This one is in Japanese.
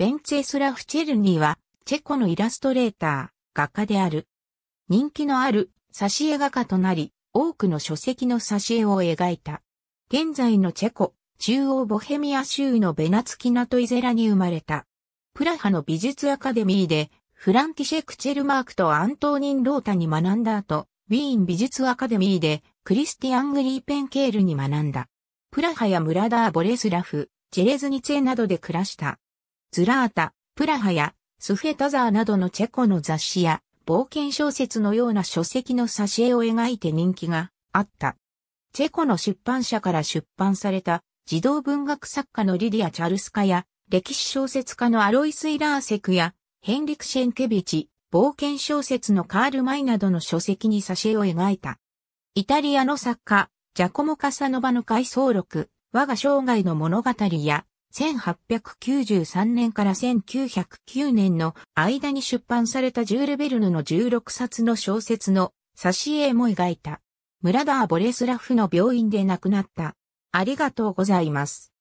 ベンツェスラフ・チェルニーは、チェコのイラストレーター、画家である。人気のある、挿絵画家となり、多くの書籍の挿絵を描いた。現在のチェコ、中央ボヘミア州のベナツキナトイゼラに生まれた。プラハの美術アカデミーで、フランティシェ・クチェルマークとアントーニン・ロータに学んだ後、ウィーン美術アカデミーで、クリスティアン・グリーペンケールに学んだ。プラハやムラダー・ボレスラフ、ジェレズニツェなどで暮らした。ズラータ、プラハやスフェタザーなどのチェコの雑誌や冒険小説のような書籍の挿絵を描いて人気があった。チェコの出版社から出版された児童文学作家のリディア・チャルスカや歴史小説家のアロイス・イラーセクやヘンリク・シェンケビチ、冒険小説のカール・マイなどの書籍に挿絵を描いた。イタリアの作家、ジャコモ・カサノバの回想録、我が生涯の物語や、1893年から1909年の間に出版されたジュール・ベルヌの16冊の小説の挿絵も描いた。ムラダー・ボレスラフの病院で亡くなった。ありがとうございます。